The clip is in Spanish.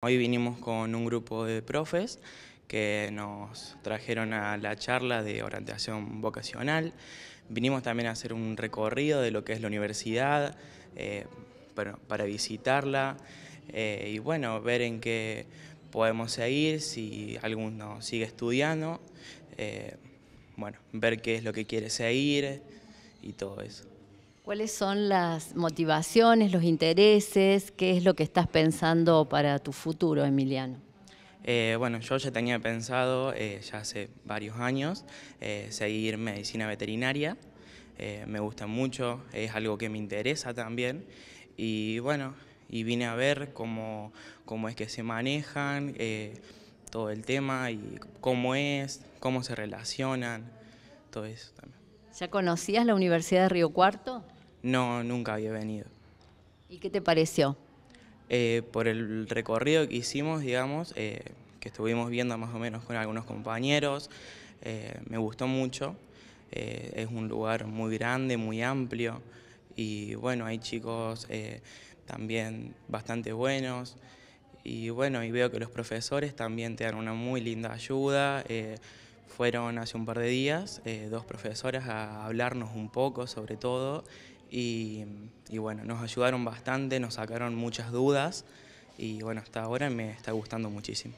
Hoy vinimos con un grupo de profes que nos trajeron a la charla de orientación vocacional. Vinimos también a hacer un recorrido de lo que es la universidad, eh, para, visitarla eh, y bueno, ver en qué podemos seguir, si alguno sigue estudiando, eh, bueno, ver qué es lo que quiere seguir y todo eso. ¿Cuáles son las motivaciones, los intereses? ¿Qué es lo que estás pensando para tu futuro, Emiliano? Eh, bueno, yo ya tenía pensado, eh, ya hace varios años, eh, seguir medicina veterinaria. me gusta mucho, es algo que me interesa también. Y bueno, y vine a ver cómo, cómo es que se manejan, todo el tema y cómo es, cómo se relacionan, todo eso también. ¿Ya conocías la Universidad de Río Cuarto? No, nunca había venido. ¿Y qué te pareció? Eh, por el recorrido que hicimos, digamos, eh, que estuvimos viendo más o menos con algunos compañeros, eh, me gustó mucho. es un lugar muy grande, muy amplio y bueno, hay chicos también bastante buenos y bueno, y veo que los profesores también te dan una muy linda ayuda. Fueron hace un par de días eh, dos profesoras a hablarnos un poco sobre todo y, y, bueno, nos ayudaron bastante, nos sacaron muchas dudas y bueno, hasta ahora me está gustando muchísimo.